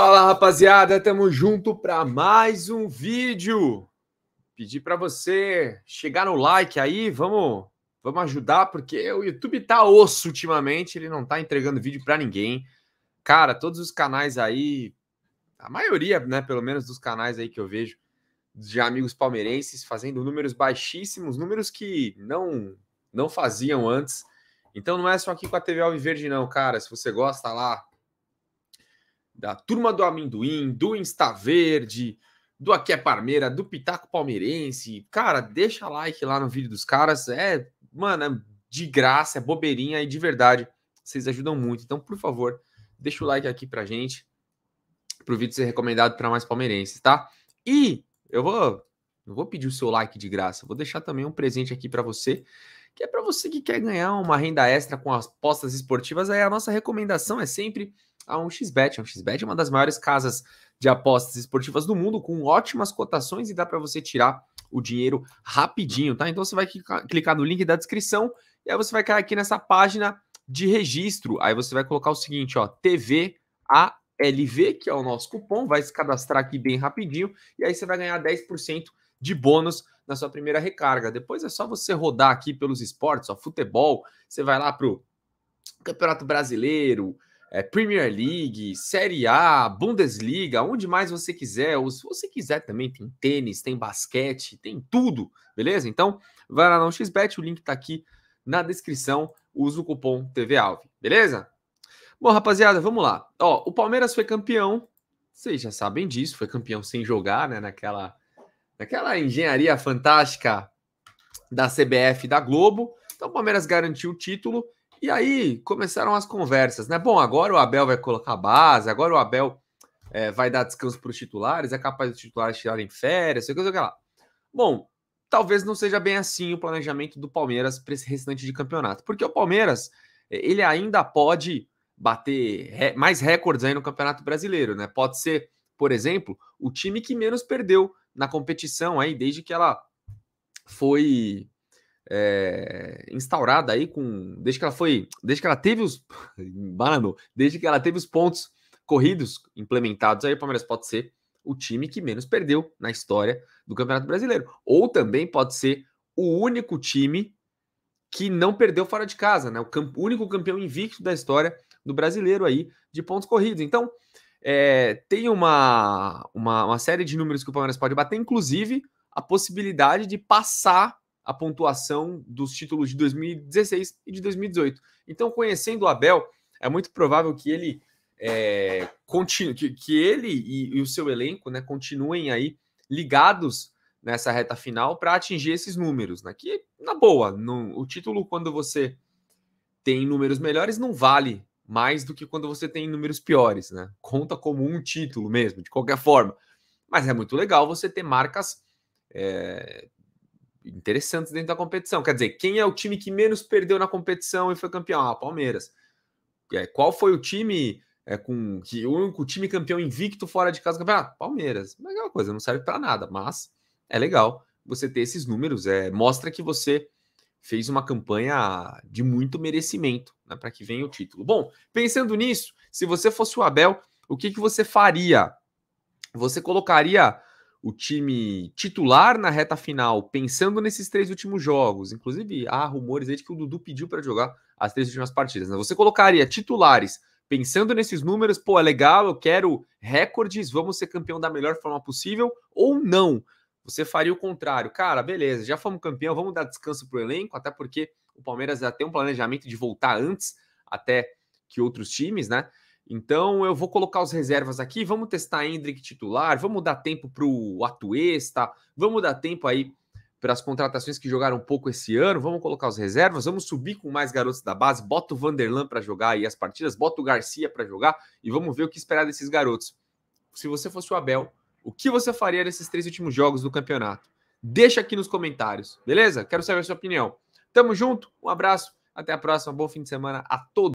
Fala rapaziada, tamo junto para mais um vídeo. Pedi para você chegar no like aí, vamos, vamos ajudar porque o YouTube tá osso ultimamente, ele não tá entregando vídeo para ninguém. Cara, todos os canais aí, a maioria, né, pelo menos dos canais aí que eu vejo de amigos palmeirenses fazendo números baixíssimos, números que não não faziam antes. Então não é só aqui com a TV Alviverde não, cara. Se você gosta lá, da Turma do Amendoim, do Insta Verde, do Aqui é Parmeira, do Pitaco Palmeirense. Cara, deixa like lá no vídeo dos caras. É, mano, é de graça, é bobeirinha e de verdade. Vocês ajudam muito. Então, por favor, deixa o like aqui pra gente. Pro vídeo ser recomendado para mais palmeirenses, tá? E eu vou. Não vou pedir o seu like de graça, vou deixar também um presente aqui para você, que é para você que quer ganhar uma renda extra com apostas esportivas. Aí a nossa recomendação é sempre a 1xBet. A 1xBet é uma das maiores casas de apostas esportivas do mundo, com ótimas cotações e dá para você tirar o dinheiro rapidinho, tá? Então você vai clicar no link da descrição e aí você vai cair aqui nessa página de registro. Aí você vai colocar o seguinte, ó, TVALV, que é o nosso cupom, vai se cadastrar aqui bem rapidinho e aí você vai ganhar 10% de bônus na sua primeira recarga. Depois é só você rodar aqui pelos esportes, ó, futebol, você vai lá pro Campeonato Brasileiro, é, Premier League, Série A, Bundesliga, onde mais você quiser, ou se você quiser também, tem tênis, tem basquete, tem tudo, beleza? Então, vai lá no XBET, o link tá aqui na descrição, usa o cupom TVALV, beleza? Bom, rapaziada, vamos lá. Ó, o Palmeiras foi campeão, vocês já sabem disso, foi campeão sem jogar, né, naquela, naquela engenharia fantástica da CBF da Globo. Então, o Palmeiras garantiu o título, e aí começaram as conversas, né? Bom, agora o Abel vai colocar base, agora o Abel é, vai dar descanso para os titulares, é capaz dos titulares tirarem férias, sei o que, sei o que lá. Bom, talvez não seja bem assim o planejamento do Palmeiras para esse restante de campeonato, porque o Palmeiras é, ele ainda pode bater mais recordes aí no Campeonato Brasileiro, né? Pode ser, por exemplo, o time que menos perdeu na competição aí desde que ela foi é, instaurada aí com desde que ela foi, desde que ela teve os desde que ela teve os pontos corridos implementados aí o Palmeiras pode ser o time que menos perdeu na história do Campeonato Brasileiro, ou também pode ser o único time que não perdeu fora de casa, né? O, camp único campeão invicto da história do brasileiro aí de pontos corridos. Então, é, tem uma, uma, uma série de números que o Palmeiras pode bater, inclusive a possibilidade de passar a pontuação dos títulos de 2016 e de 2018. Então, conhecendo o Abel, é muito provável que ele é, continue, que, que ele e, e, o seu elenco né, continuem aí ligados nessa reta final para atingir esses números. Né? Que, na boa, no, o título, quando você tem números melhores, não vale mais do que quando você tem números piores. Né? Conta como um título mesmo, de qualquer forma. Mas é muito legal você ter marcas é, interessantes dentro da competição. Quer dizer, quem é o time que menos perdeu na competição e foi campeão? Ah, Palmeiras. É, qual foi o time é, com que o único time campeão invicto fora de casa do Palmeiras. Mas é uma coisa, não serve para nada, mas é legal você ter esses números, é, mostra que você fez uma campanha de muito merecimento né, para que venha o título. Bom, pensando nisso, se você fosse o Abel, o que, que você faria? Você colocaria o time titular na reta final, pensando nesses três últimos jogos. Inclusive, há rumores aí de que o Dudu pediu para jogar as três últimas partidas. Né? Você colocaria titulares pensando nesses números, pô, é legal, eu quero recordes, vamos ser campeão da melhor forma possível, ou não? Você faria o contrário. Cara, beleza, já fomos campeão, vamos dar descanso para o elenco, até porque o Palmeiras já tem um planejamento de voltar antes, até que outros times, né? Então eu vou colocar as reservas aqui, vamos testar Hendrick titular, vamos dar tempo para o Atuesta, vamos dar tempo aí para as contratações que jogaram um pouco esse ano, vamos colocar as reservas, vamos subir com mais garotos da base, bota o Vanderlan para jogar aí as partidas, bota o Garcia para jogar e vamos ver o que esperar desses garotos. Se você fosse o Abel, o que você faria nesses três últimos jogos do campeonato? Deixa aqui nos comentários, beleza? Quero saber a sua opinião. Tamo junto, um abraço, até a próxima, bom fim de semana a todos.